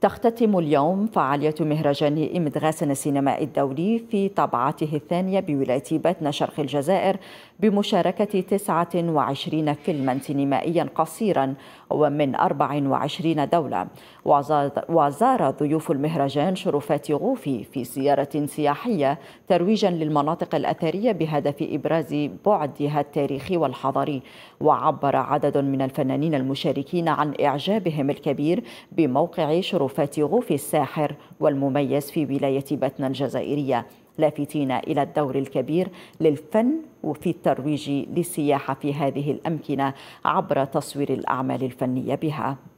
تختتم اليوم فعالية مهرجان إمدغاسن السينمائي الدولي في طبعته الثانية بولاية باتنا شرق الجزائر بمشاركة 29 فيلما سينمائيا قصيرا ومن 24 دولة وزار ضيوف المهرجان شرفات غوفي في زيارة سياحية ترويجا للمناطق الأثرية بهدف إبراز بعدها التاريخي والحضاري وعبر عدد من الفنانين المشاركين عن إعجابهم الكبير بموقع شرفات غرفة غوف الساحر والمميز في ولاية بتنا الجزائرية لافتين إلى الدور الكبير للفن وفي الترويج للسياحة في هذه الأمكنة عبر تصوير الأعمال الفنية بها